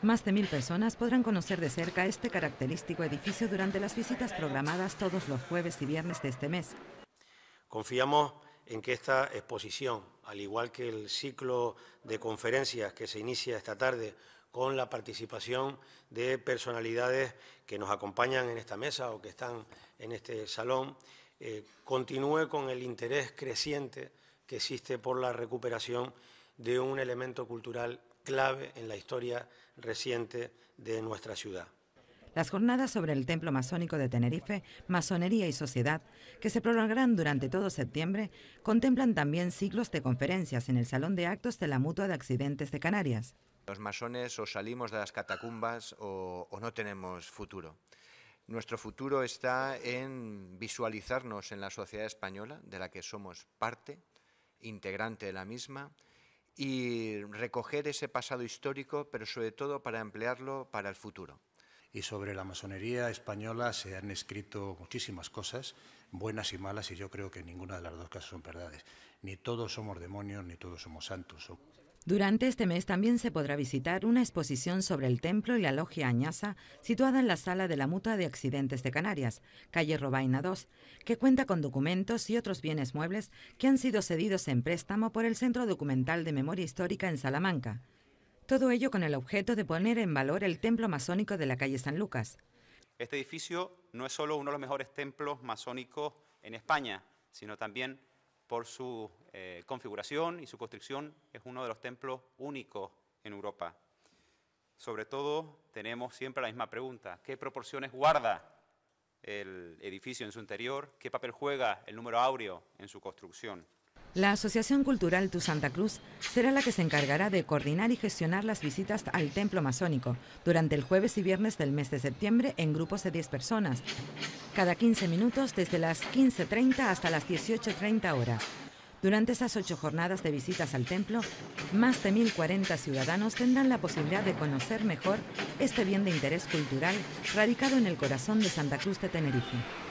Más de mil personas podrán conocer de cerca este característico edificio durante las visitas programadas todos los jueves y viernes de este mes. Confiamos en que esta exposición, al igual que el ciclo de conferencias que se inicia esta tarde con la participación de personalidades que nos acompañan en esta mesa o que están en este salón, eh, continúe con el interés creciente que existe por la recuperación de un elemento cultural clave en la historia reciente de nuestra ciudad. Las jornadas sobre el Templo Masónico de Tenerife, Masonería y Sociedad, que se prolongarán durante todo septiembre, contemplan también ciclos de conferencias en el Salón de Actos de la Mutua de Accidentes de Canarias. Los masones o salimos de las catacumbas o, o no tenemos futuro. Nuestro futuro está en visualizarnos en la sociedad española, de la que somos parte, integrante de la misma, y recoger ese pasado histórico, pero sobre todo para emplearlo para el futuro. Y sobre la masonería española se han escrito muchísimas cosas, buenas y malas, y yo creo que ninguna de las dos cosas son verdades. Ni todos somos demonios, ni todos somos santos. Durante este mes también se podrá visitar una exposición sobre el templo y la logia Añaza, situada en la Sala de la Mutua de Accidentes de Canarias, calle Robaina 2, que cuenta con documentos y otros bienes muebles que han sido cedidos en préstamo por el Centro Documental de Memoria Histórica en Salamanca. Todo ello con el objeto de poner en valor el templo masónico de la calle San Lucas. Este edificio no es solo uno de los mejores templos masónicos en España, sino también por su eh, configuración y su construcción es uno de los templos únicos en Europa. Sobre todo tenemos siempre la misma pregunta, ¿qué proporciones guarda el edificio en su interior? ¿Qué papel juega el número áureo en su construcción? La Asociación Cultural Tu Santa Cruz será la que se encargará de coordinar y gestionar las visitas al templo masónico durante el jueves y viernes del mes de septiembre en grupos de 10 personas, cada 15 minutos desde las 15.30 hasta las 18.30 horas. Durante esas ocho jornadas de visitas al templo, más de 1.040 ciudadanos tendrán la posibilidad de conocer mejor este bien de interés cultural radicado en el corazón de Santa Cruz de Tenerife.